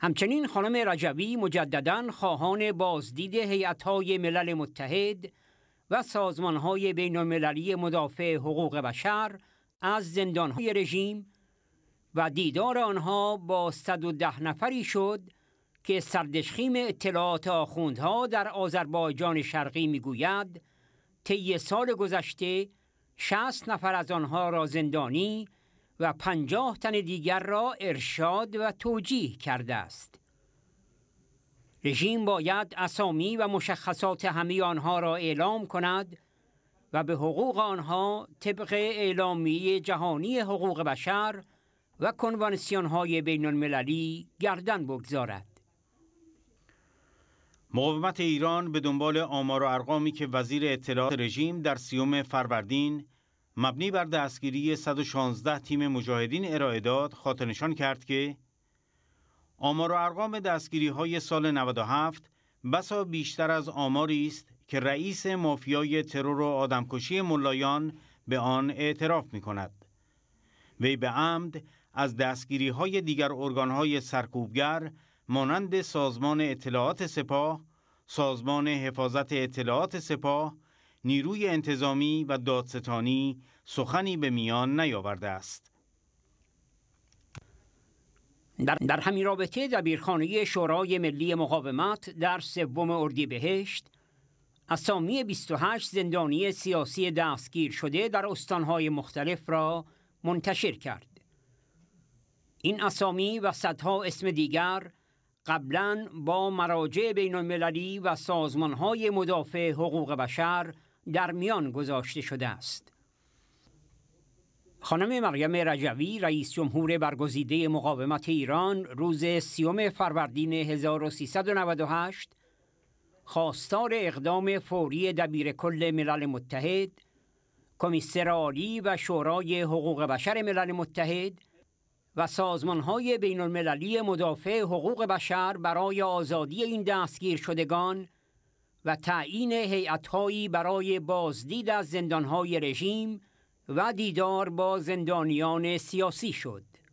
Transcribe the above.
همچنین خانم رجوی مجددا خواهان بازدید های ملل متحد و سازمانهای بین‌المللی مدافع حقوق بشر از های رژیم و دیدار آنها با 110 نفری شد که سردشخیم اطلاعات آخوندها در آذربایجان شرقی میگوید طی سال گذشته 60 نفر از آنها را زندانی و پنجاه تن دیگر را ارشاد و توجیه کرده است رژیم باید اسامی و مشخصات همه آنها را اعلام کند و به حقوق آنها طبق اعلامی جهانی حقوق بشر و کنوانسیون های بین المللی گردن بگذارد مقاومت ایران به دنبال آمار و ارقامی که وزیر اطلاعات رژیم در سیوم فروردین مبنی بر دستگیری 116 تیم مجاهدین ارائه داد نشان کرد که آمار و ارقام دستگیری های سال 97 بسا بیشتر از آماری است که رئیس مافیای ترور و آدمکشی ملایان به آن اعتراف می کند. وی به عمد از دستگیری های دیگر ارگان های سرکوبگر مانند سازمان اطلاعات سپاه، سازمان حفاظت اطلاعات سپاه نیروی انتظامی و دادستانی سخنی به میان نیاورده است. در, در همین رابطه دبیرخانه شورای ملی مقاومت در سوم اردیبهشت اسامی 28 زندانی سیاسی دستگیر شده در استانهای مختلف را منتشر کرد. این اسامی و صدها اسم دیگر قبلا با مراجع بین المللی و سازمانهای مدافع حقوق بشر در میان گذاشته شده است خانم مریم رجوی رئیس جمهور برگزیده مقاومت ایران روز سیوم فروردین 1398 خواستار اقدام فوری دبیر کل ملل متحد کمیسر عالی و شورای حقوق بشر ملل متحد و سازمان های بین المللی مدافع حقوق بشر برای آزادی این دستگیر شدگان و تعیین هیئت‌هایی برای بازدید از زندانهای رژیم و دیدار با زندانیان سیاسی شد